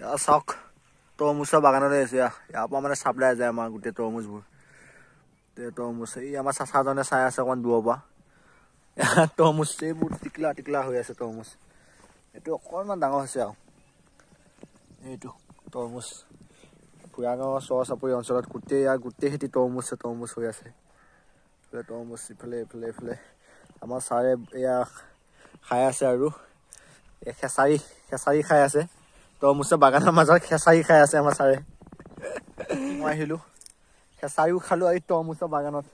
ইয়া চাওক তৰমুজৰ বাগানতে আছে ইয়াৰ পৰা মানে চাপ্লাই যায় আমাৰ গোটেই তৰমুজবোৰ তৰমুজ এই আমাৰ চাচাজনে চাই আছে অকণমান দূৰৰ পৰা তৰমুজ এইবোৰ টিকলা টিকলা হৈ আছে তৰমুজ এইটো অকণমান ডাঙৰ হৈছে আৰু এইটো তৰমুজ ফুৰা গাঁৱৰ চৰ চাপৰি অঞ্চলত গোটেই ইয়াৰ গোটেই সেতি তৰমুজ তৰমুজ হৈ আছে এইফালে তৰমুজ ইফালে এইফালে এইফালে আমাৰ ছাৰে এয়া খাই আছে আৰু খেচাৰি খেচাৰি খাই আছে তৰমুজৰ বাগানৰ মাজত খেচাৰি খাই আছে আমাৰ ছাৰে মই আহিলোঁ খেচাৰিও খালোঁ আৰু তৰমুজৰ বাগানত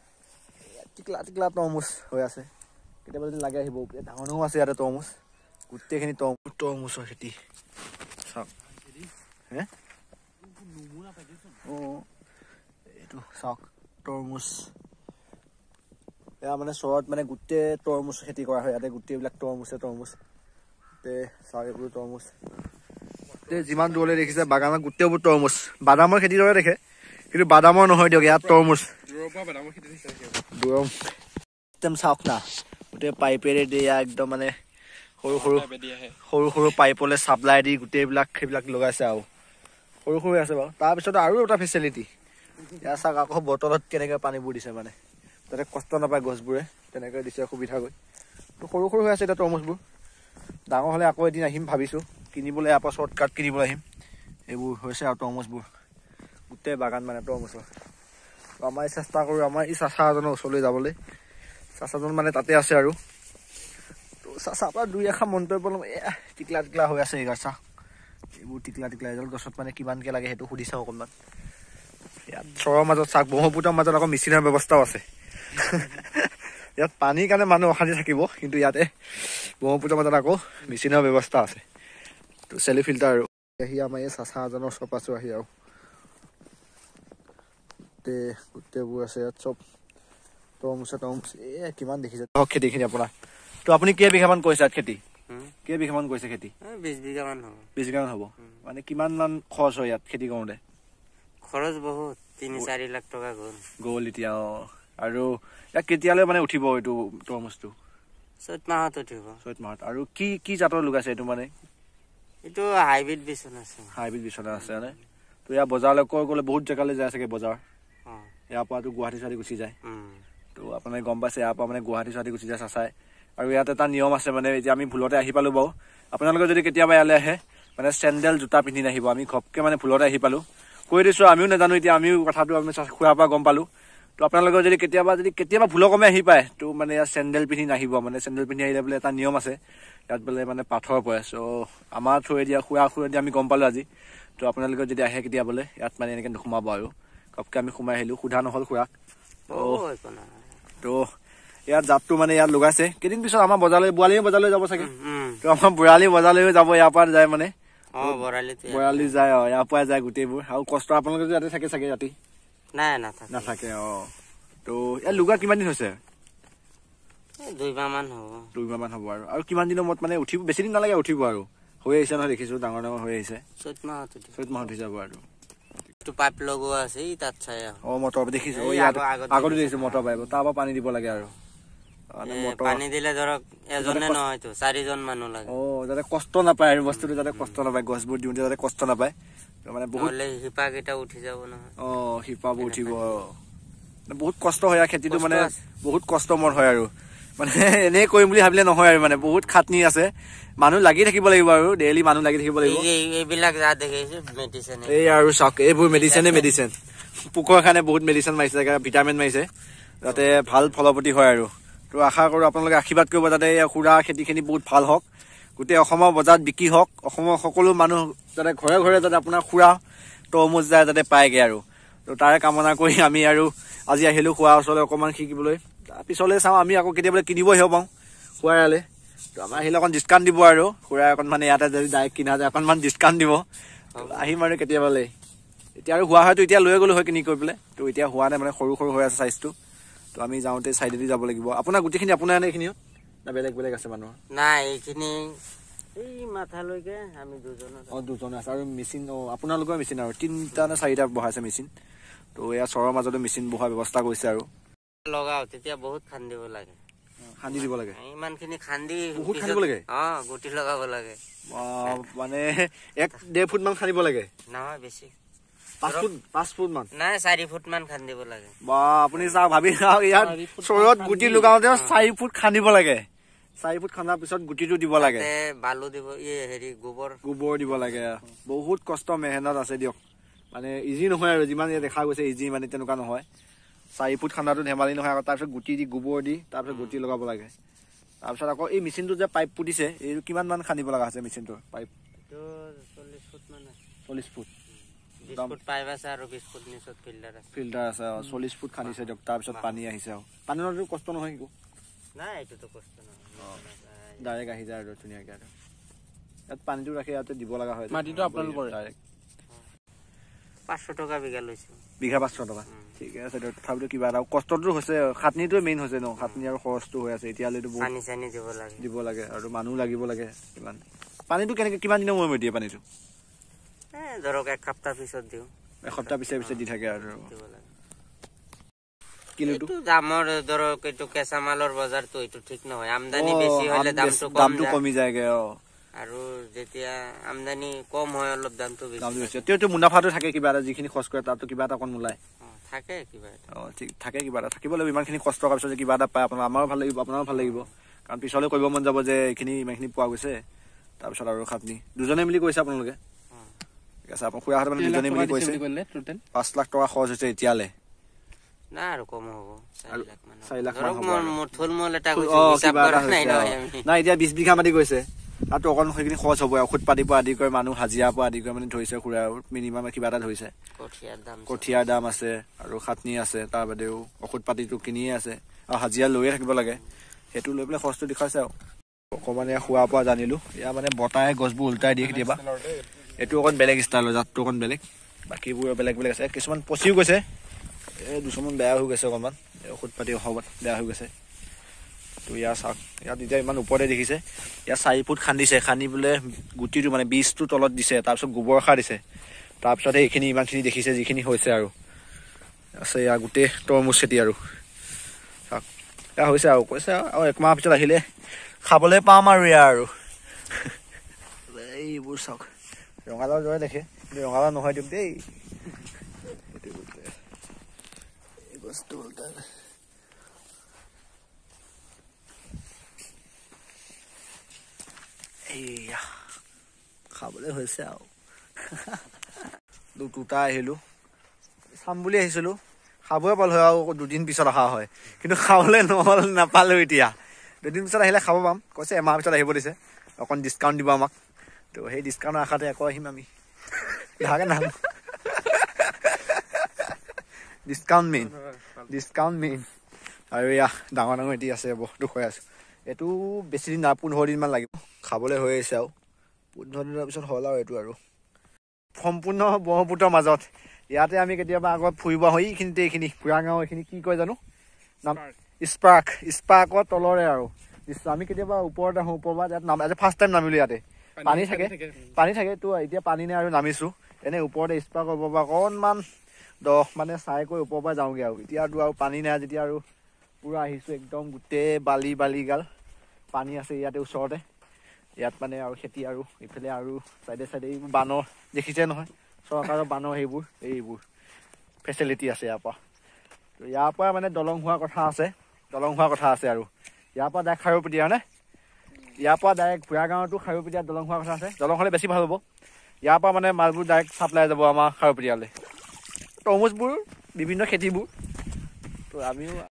টিকলা টিকলা তৰমুজ হৈ আছে কেতিয়াবা যদি লাগে আহিব ডাঙৰ আছে ইয়াতে তৰমুজ গোটেইখিনি তৰমুজ তৰমুজৰ খেতি চাওক এইটো চাওক তৰমুজ এয়া মানে চৰত মানে গোটেই তৰমুজ খেতি কৰা হয় ইয়াতে গোটেইবিলাক তৰমুজে তৰমুজ গোটেই যিমান দূৰলৈ দেখিছে বাগানৰ গোটেইবোৰ তৰমুজ বাদামৰ খেতিৰ দৰে দেখে কিন্তু বাদামৰ নহয় দিয়ক ইয়াত তৰমুজ একদম চাওক না গোটেই পাইপেৰে দি একদম মানে সৰু সৰু সৰু সৰু পাইপলৈ চাপ্লাই দি গোটেইবিলাক সেইবিলাক লগাইছে আৰু সৰু সৰু আছে বাৰু তাৰপিছত আৰু এটা ফেচিলিটি ইয়াৰ চাওক আকৌ বটলত কেনেকৈ পানীবোৰ দিছে মানে যাতে কষ্ট নাপায় গছবোৰে তেনেকৈ দিছে সুবিধা গৈ সৰু সৰু হৈ আছে এতিয়া তৰমুজবোৰ ডাঙৰ হ'লে আকৌ এদিন আহিম ভাবিছোঁ কিনিবলৈ ইয়াৰ শ্বৰ্টকাট কিনিবলৈ আহিম এইবোৰ হৈছে আৰু তৰমুজবোৰ গোটেই বাগান মানে তৰমুজৰ আমাৰ চেষ্টা কৰোঁ আমাৰ এই চাচাজনৰ ওচৰলৈ যাবলৈ চাচাজন মানে তাতে আছে আৰু তো চাচাৰ পৰা দুই এষাৰ মন্তব্য ল'ম এয়া টিকলা টিকলা হৈ আছে এইগাছ এইবোৰ টিকলা টিকলা এইডাল গছত মানে কিমানকৈ লাগে সেইটো সুধি চাওঁ অকণমান ইয়াত চৰৰ মাজত চাক ব্ৰহ্মপুত্ৰৰ মাজত আকৌ মিচিনৰ ব্যৱস্থাও আছে ইয়াত পানীৰ কাৰণে মানুহ অশান্তি থাকিব কিন্তু ইয়াতে ব্ৰহ্মপুত্ৰৰ মাজত আকৌ মেচিনৰ ব্যৱস্থা আছে চেলি ফিল্টাৰ আৰু আহি আমাৰ এই চাচাহজনৰ চব আছোঁ আহি আৰু গোটেইবোৰ আছে ইয়াত চব তৰমুচে তৰমুচ এয়া কিমান দেখিছে খেতিখিনি আপোনাৰ তো আপুনি কেইবিঘামান কৰিছে ইয়াত খেতি কেইবিঘামান কৰিছে খেতি বিশ বিঘামান হ'ব বিশ বিঘামান হ'ব খৰচ হয় ইয়াত খেতি কৰোঁতে খৰচ বহুত তিনি চাৰি লাখ টকা গ'ল গ'ল এতিয়া অঁ আৰু ইয়াক কেতিয়ালৈ মানে উঠিব এইটো তৰমুজটো চৈত মাহত উঠিব চৈত মাহত আৰু কি কি জাতৰ লোক আছে এইটো মানে এইটো হাইব্ৰিড বিচনা আছে হাইব্ৰিড বিচনা আছে মানে তো ইয়াৰ বজাৰলৈ গ'লে বহুত জেগালৈ যায় চাগে বজাৰ ইয়াৰ পৰাতো গুৱাহাটী ছোৱালী গুচি যায় তো আপোনালোকে গম পাইছে ইয়াৰ পৰা মানে গুৱাহাটী ছোৱালী গুচি যায় চাচাই আৰু ইয়াত এটা নিয়ম আছে মানে এতিয়া আমি ভুলতে আহি পালোঁ বাৰু আপোনালোকে যদি কেতিয়াবা ইয়ালৈ আহে মানে চেণ্ডেল জোতা পিন্ধি নাহিব আমি ঘপকৈ মানে ভুলতে আহি পালোঁ কৈ দিছোঁ আমিও নাজানো এতিয়া আমিও কথাটো আমি খোৱাৰ পৰা গম পালোঁ তো আপোনালোকৰ যদি কেতিয়াবা যদি কেতিয়াবা ভুলক্ৰমে আহি পায় তো মানে ইয়াত চেণ্ডেল পিন্ধি নাহিব মানে চেণ্ডেল পিন্ধি আহিলে বোলে এটা নিয়ম আছে ইয়াত বোলে মানে পাথৰ পৰে চ' আমাৰ থুৰেদি খুৰা খুৰেদি আমি গম পালোঁ আজি তো আপোনালোকে যদি আহে কেতিয়া বোলে ইয়াত মানে এনেকৈ নোসোমাব আৰু কপকে আমি সোমাই আহিলোঁ সোধা নহ'ল খুৰাক তো ইয়াত জাপটো মানে ইয়াত লগাইছে কেইদিন পিছত আমাৰ বজাৰলৈ বোৱালী বজাৰলৈ যাব চাগে তো আমাৰ বৰালি বজাৰলৈ যাব ইয়াৰ পৰা যায় মানে বৰালি যায় আৰু ইয়াৰ পৰাই যায় গোটেইবোৰ আৰু কষ্ট আপোনালোকে ইয়াতে থাকে চাগে ৰাতি নাই নাথাকে নাথাকে অ তো এ লুগা কিমান দিন হৈছে দুই মাহমান হ'ব দুই মাহমান হ'ব আৰু আৰু কিমান দিনৰ মত মানে উঠিব বেছি দিন নালাগে উঠিব আৰু হৈ আহিছে নহয় দেখিছো ডাঙৰ ডাঙৰ হৈ আহিছে চৈত মাহত চৈত মাহত উঠি যাব আৰু পাইপ লগোৱা আছে তাত চাই অ মটৰ দেখিছো আগতো দেখিছো মটৰ পাইপ তাৰ পৰা পানী দিব লাগে আৰু কষ্ট নাপায় আৰু বস্তুটো যাতে কষ্ট নাপায় গছবোৰ দিওঁতে যাতে কষ্ট নাপায় মানে বহুত শিপা কেইটা উঠি যাব নহয় অ শিপাবোৰ উঠিব বহুত কষ্ট হয় আৰু খেতিটো মানে বহুত কষ্টমৰ হয় আৰু মানে এনেই কৰিম বুলি ভাবিলে নহয় আৰু মানে বহুত খাটনি আছে মানুহ লাগি থাকিব লাগিব আৰু ডেইলি মানুহ লাগি থাকিব লাগিব এই আৰু চাওক এইবোৰ মেডিচিনে মেডিচিন পোকৰ কাৰণে বহুত মেডিচিন মাৰিছে ভিটামিন মাৰিছে যাতে ভাল ফলপতি হয় আৰু তো আশা কৰোঁ আপোনালোকে আশীৰ্বাদ কৰিব যাতে এই সুৰা খেতিখিনি বহুত ভাল হওক গোটেই অসমৰ বজাৰত বিক্ৰী হওক অসমৰ সকলো মানুহ যাতে ঘৰে ঘৰে যাতে আপোনাৰ সুৰা তৰমুজ যায় যাতে পায়গৈ আৰু তো তাৰে কামনা কৰি আমি আৰু আজি আহিলোঁ খোৱাৰ ওচৰলৈ অকণমান শিকিবলৈ তাৰপিছলৈ চাওঁ আমি আকৌ কেতিয়াবা কিনিব আহিব পাওঁ খোৱাৰালৈ তো আমাৰ আহিলে অকণ ডিছকাউণ্ট দিব আৰু খুৰাই অকণমান ইয়াতে যদি ডাইৰেক্ট কিনা যায় অকণমান ডিছকাউণ্ট দিব আহিম আৰু কেতিয়াবালৈ এতিয়া আৰু হোৱা হয়তো এতিয়া লৈ গ'লো হয় কিনি কৰি পেলাই তো এতিয়া হোৱা নাই মানে সৰু সৰু হৈ আছে চাইজটো তো আমি যাওঁতে চাইডেদি যাব লাগিব আপোনাৰ গোটেইখিনি আপোনাৰ এইখিনি না বেলেগ বেলেগ আছে মানুহ নাই এইখিনি অঁ দুজন আছে আৰু মেচিন অঁ আপোনালোকৰ মেচিন আৰু তিনিটা নে চাৰিটা বহাইছে মেচিন তো এয়া চৰৰ মাজতে মেচিন বহোৱাৰ ব্যৱস্থা কৰিছে আৰু লগাওঁ তেতিয়া বহুত খান্দি লাগে খান্দি দিব লাগে ইমানখিনি খান্দি লগাব লাগে মানে এক ডেৰ ফুটমান খান্দিব লাগে নহয় বেছি বহুত কষ্ট মেহনত আছে দিয়ক মানে ইজি নহয় আৰু যিমান দেখা গৈছে ইজি মানে তেনেকুৱা নহয় চাৰি ফুট খান্দাটো ধেমালি নহয় আকৌ তাৰপিছত গুটি দি গোবৰ দি তাৰপিছত গুটি লগাব লাগে তাৰপিছত আকৌ এই মেচিনটো যে পাইপ পুতিছে এইটো কিমান মান খান্দিব লগা হৈছে মেচিনটোৰ পাইপ চল্লিছ ফুট চল্লিছ ফুট চল্লিশ ফুট খান্দিছে দিয়ক তাৰপিছত পানী আহিছে আৰু পানীৰ কষ্ট নহয় একো ডাইৰেক্ট আহি যায় আৰু ধুনীয়াকে আৰু ইয়াত পানীটো ৰাখি ইয়াতে দিব লগা হয় মাটিটো আপোনালোকৰ ডাইৰেক্ট পানীটো কেনেকে কিমান দিনৰ মূৰে মূৰে দিয়ে পানীটো ধরক এক সপ্তাহ পিছত দিও এক সপ্তাহ পিছে পিছে দি থাকে আৰু কিলোটো দামৰ ধৰক এটো কেঁচা মালৰ বজাৰ তো এটো ঠিক নহয় আমদানি বেছি হলে দামটো কম দামটো কমি যায় গে আৰু যেতিয়া আমদানি কম হয় অলপ দামটো বেছি দামটো বেছি তেওটো মুনাফাটো থাকে কিবা এটা যিখিনি খৰচ কৰে তাতো কিবা এটা কোন মুলাই থাকে কিবা এটা থাকিব লাগিব ইমানখিনি কষ্ট কৰাৰ পিছত কিবা এটা পায় আপোনাৰ আমাৰো ভাল লাগিব আপোনাৰো ভাল লাগিব কাৰণ পিছলৈ কৰিব মন যাব যে এইখিনি ইমানখিনি পোৱা গৈছে তাৰপিছত আৰু খাটনি দুজনে মিলি কৈছে আপোনালোকে ঠিক আছে আপুনি খুৰা মানে দুজনী মিলি কৈছে পাঁচ লাখ টকা খৰচ হৈছে এতিয়ালে বিঘা মাটি গৈছে তাতো অকণ সেইখিনি খৰচ হ'ব আৰু খুটপাতিৰ পৰা আদি কৰি মানুহ হাজিৰাৰ পৰা আদি কৰি মানে ধৰিছে খুৰা মিনিমাম দাম আছে আৰু খাটনি আছে তাৰ বাদেও ঔষধ পাতিটো কিনিয়ে আছে আৰু হাজিৰা লৈয়ে থাকিব লাগে সেইটো লৈ পেলাই খৰচটো দেখুৱাইছে আৰু অকণমান শোৱা পৰা জানিলো ইয়াৰ মানে বতাহে গছবোৰ ওলটাই দিয়ে কেতিয়াবা এইটো অকণ বেলেগ ষ্টাইলৰ জাতটো অকণ বেলেগ বাকীবোৰ বেলেগ বেলেগ আছে কিছুমান পচিও গৈছে এই দুচমান বেয়া হৈ গৈছে অকণমান ঔষধ পাতি অসমত বেয়া হৈ গৈছে তো ইয়াৰ চাওক ইয়াত এতিয়া ইমান ওপৰতে দেখিছে ইয়াত চাৰি ফুট খান্দিছে খান্দি পেলাই গুটিটো মানে বীজটো তলত দিছে তাৰপিছত গোবৰ সাৰ দিছে তাৰপিছতে এইখিনি ইমানখিনি দেখিছে যিখিনি হৈছে আৰু আছে ইয়াৰ গোটেই তৰমুজ খেতি আৰু চাওক এয়া হৈছে আৰু কৈছে আৰু একমাহ পিছত আহিলে খাবলৈ পাম আৰু ইয়াৰ আৰু এইবোৰ চাওক ৰঙালাও জয় দেখে কিন্তু ৰঙালাও নহয় দিম দেই খাবলৈ হৈছে আৰু দুটা আহিলো চাম বুলি আহিছিলোঁ খাবই পালো হয় আৰু দুদিন পিছত অহা হয় কিন্তু খাবলৈ নহ'ল নাপালো এতিয়া দুদিন পিছত আহিলে খাব পাম কৈছে এমাহ পিছত আহিব দিছে অকণ ডিছকাউণ্ট দিব আমাক তো সেই ডিছকাউণ্টৰ আশাতে আকৌ আহিম আমি ভালকৈ নাহো ডিছকাউণ্ট মেইন ডিছকাউণ্ট মেইন আৰু এয়া ডাঙৰ ডাঙৰ এটি আছে বহুতো হৈ আছো এইটো বেছি দিন নাই পোন্ধৰ দিনমান লাগিব খাবলৈ হৈ আছে আৰু পোন্ধৰ দিনৰ পিছত হ'ল আৰু এইটো আৰু সম্পূৰ্ণ ব্ৰহ্মপুত্ৰৰ মাজত ইয়াতে আমি কেতিয়াবা আগত ফুৰিব হয় এইখিনিতে এইখিনি কুৰাঙাও এইখিনি কি কয় জানো নাম স্পাৰ্ক স্পাৰ্কৰ তলৰে আৰু নিশ্চয় আমি কেতিয়াবা ওপৰত আহোঁ ওপৰৰ পৰা ইয়াত ফাৰ্ষ্ট টাইম নামিলোঁ ইয়াতে পানী থাকে পানী থাকে তো এতিয়া পানী নাই আৰু নামিছো এনেই ওপৰতে স্পাৰ্ক ওপৰৰ পৰা অকণমান দহ মানে চাই কৈ ওপৰৰ পৰা যাওঁগৈ আৰু এতিয়াতো আৰু পানী নাই যেতিয়া আৰু পুৰা আহিছোঁ একদম গোটেই বালি বালি গাল পানী আছে ইয়াতে ওচৰতে ইয়াত মানে আৰু খেতি আৰু ইফালে আৰু চাইডে চাইডে বানৰ দেখিছে নহয় চৰকাৰৰ বানৰ সেইবোৰ এইবোৰ ফেচিলিটি আছে ইয়াৰ পৰা ত' ইয়াৰ পৰা মানে দলং হোৱা কথা আছে দলং হোৱাৰ কথা আছে আৰু ইয়াৰ পৰা ডাইৰেক্ট খাৰুপতিয়ানে ইয়াৰ পৰা ডাইৰেক্ট ভূঞা ভূঞাগাঁৱতো খাৰুপতিয়া দলং হোৱাৰ কথা আছে দলং হ'লে বেছি ভাল হ'ব ইয়াৰ পৰা মানে মালবোৰ ডাইৰেক্ট চাপ্লাই যাব আমাৰ খাৰুপতিয়ালৈ তৰমুজবোৰ বিভিন্ন খেতিবোৰ ত' আমিও